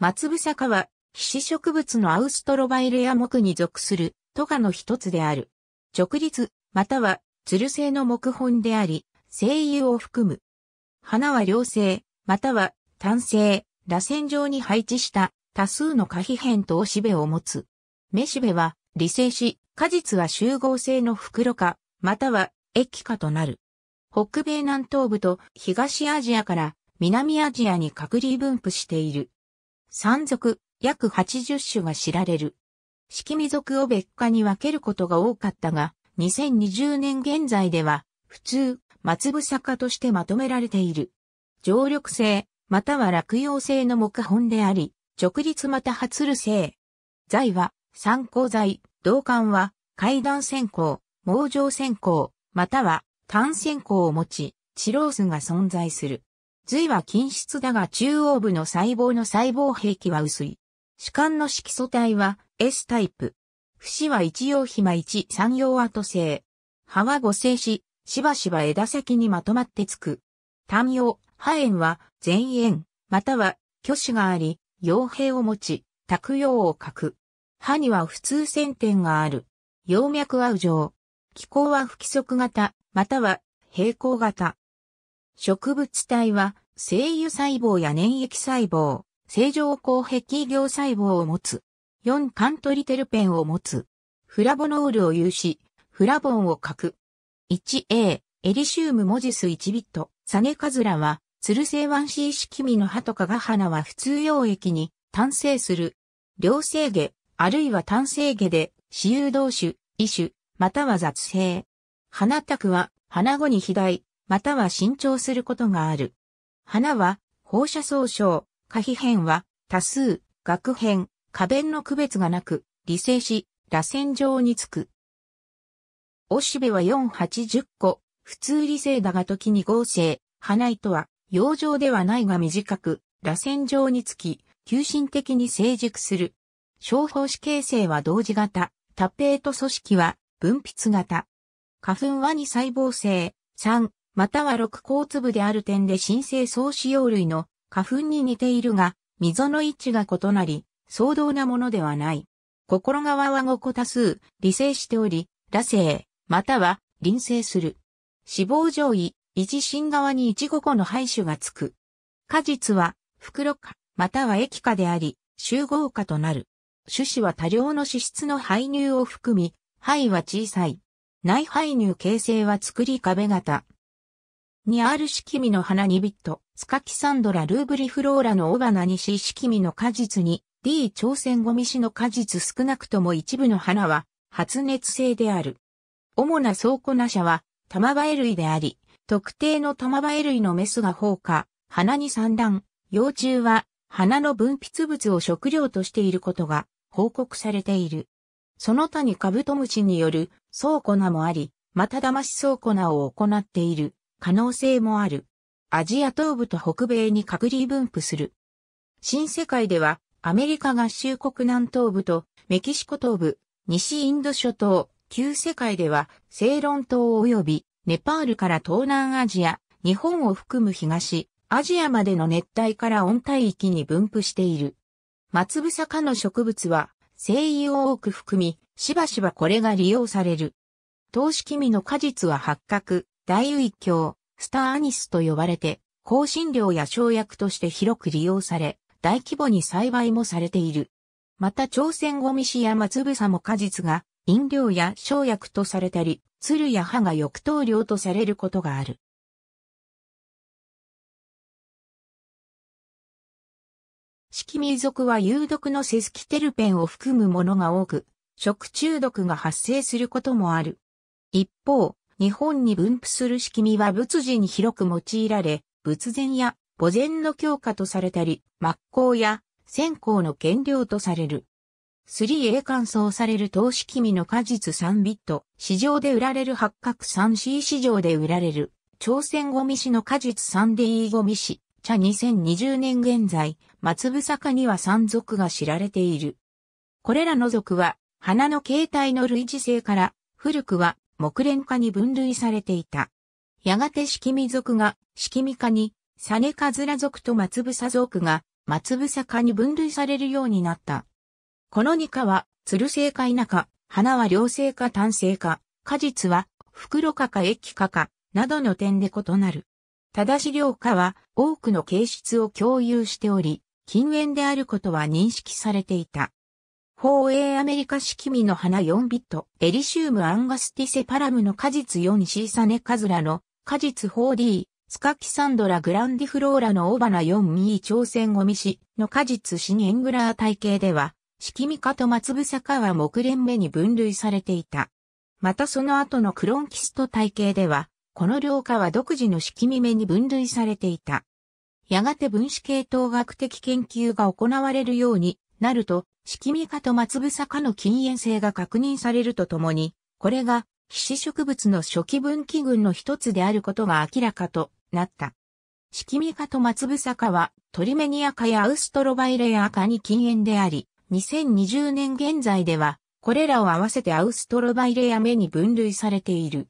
松房科は、皮脂植物のアウストロバイレア木に属する、ト科の一つである。直立、または、ツル性の木本であり、精油を含む。花は両性、または、単性、螺旋状に配置した多数の可皮片とおしべを持つ。めしべは、理性し、果実は集合性の袋化、または液化となる。北米南東部と東アジアから南アジアに隔離分布している。山族、約80種が知られる。式見族を別科に分けることが多かったが、2020年現在では、普通、松房科としてまとめられている。常緑性、または落葉性の木本であり、直立また発る性。材は、参考材、同管は、階段線香、網状線香、または、単線香を持ち、チロースが存在する。髄は均質だが中央部の細胞の細胞壁は薄い。主管の色素体は S タイプ。節は一葉暇一三葉後性。葉は五性し、しばしば枝先にまとまってつく。単葉、葉炎は前縁、または虚子があり、傭兵を持ち、卓葉を書く。葉には普通線点がある。葉脈は右上。気候は不規則型、または平行型。植物体は、精油細胞や粘液細胞、正常鉱壁業細胞を持つ。4カントリテルペンを持つ。フラボノールを有し、フラボンをく。1A、エリシウム文字数1ビット。サネカズラは、ツルセイワンシーシキミの葉とかが花は普通溶液に単性する。両性下、あるいは単性下で、私有同種、異種、または雑性。花卓は、花後に肥大、または伸長することがある。花は、放射総称、可否変は、多数、学変、花弁の区別がなく、理性し、螺旋状につく。おしべは4、8、10個、普通理性だが時に合成、花糸は、洋生ではないが短く、螺旋状につき、急進的に成熟する。小胞子形成は同時型、多ペート組織は分泌型。花粉は2細胞性、3、または六甲粒である点で新生草使用類の花粉に似ているが、溝の位置が異なり、相当なものではない。心側は5個多数、理性しており、螺性、または、臨性する。脂肪上位、一心側に一五個の排種がつく。果実は、袋か、または液化であり、集合化となる。種子は多量の脂質の排入を含み、肺は小さい。内排入形成は作り壁型。にあるしきみの花にビット、スカキサンドラルーブリフローラのオガナにししきみの果実に、D 朝鮮ゴミシの果実少なくとも一部の花は発熱性である。主な倉庫な者は玉映え類であり、特定の玉映え類のメスが放火、花に産卵、幼虫は花の分泌物を食料としていることが報告されている。その他にカブトムシによる倉庫なもあり、また騙し倉庫なを行っている。可能性もある。アジア東部と北米に隔離分布する。新世界では、アメリカ合衆国南東部とメキシコ東部、西インド諸島、旧世界では、セイロン島及び、ネパールから東南アジア、日本を含む東、アジアまでの熱帯から温帯域に分布している。松草科の植物は、生油を多く含み、しばしばこれが利用される。投資味の果実は八角、大一橋、スターアニスと呼ばれて、香辛料や生薬として広く利用され、大規模に栽培もされている。また朝鮮ゴミシや松草も果実が飲料や生薬とされたり、鶴や葉が翼糖料とされることがある。色味族は有毒のセスキテルペンを含むものが多く、食中毒が発生することもある。一方、日本に分布する仕組みは仏寺に広く用いられ、仏前や墓前の強化とされたり、末光や線香の原料とされる。3A 乾燥される投資気みの果実3ビット、市場で売られる八角 3C 市場で売られる、朝鮮ゴミ市の果実 3D ゴミ市、茶2020年現在、松房坂には3族が知られている。これらの族は、花の形態の類似性から、古くは木蓮科に分類されていた。やがて式見族が式見科に、サネカズラ族と松サ族が松サ科に分類されるようになった。この二科は、鶴る性科否科、花は両性科単性科、果実は袋科か液科か、などの点で異なる。ただし両科は多くの形質を共有しており、禁煙であることは認識されていた。宝永アメリカ式味の花4ビット、エリシウムアンガスティセパラムの果実4ーサネカズラの果実 4D、スカキサンドラグランディフローラのオバナ 4E 朝鮮ゴミシの果実ニエングラー体系では、式味化と松サカは木蓮目に分類されていた。またその後のクロンキスト体系では、この両科は独自の式味目に分類されていた。やがて分子系統学的研究が行われるようになると、キ味化と松サ化の禁煙性が確認されるとともに、これが、皮脂植物の初期分岐群の一つであることが明らかとなった。キ味化と松サ化は、トリメニアカやアウストロバイレアカに禁煙であり、2020年現在では、これらを合わせてアウストロバイレア目に分類されている。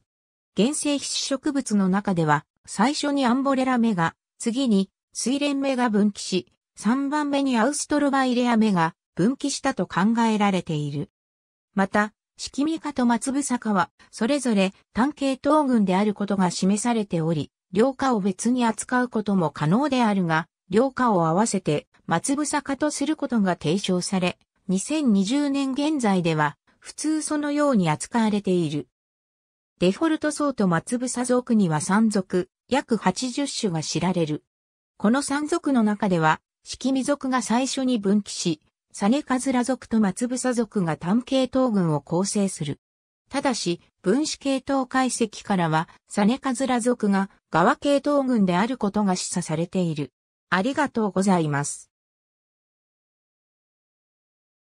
原生皮脂植物の中では、最初にアンボレラ目が、次に水蓮目が分岐し、3番目にアウストロバイレア目が分岐したと考えられている。また、シキミカと松サカは、それぞれ単系統群であることが示されており、両科を別に扱うことも可能であるが、両科を合わせて松サカとすることが提唱され、2020年現在では、普通そのように扱われている。デフォルト層と松サ族には3族、約80種が知られる。この3族の中では、式見族が最初に分岐し、サネカズラ族と松房族が単系統群を構成する。ただし、分子系統解析からは、サネカズラ族が側系統群であることが示唆されている。ありがとうございます。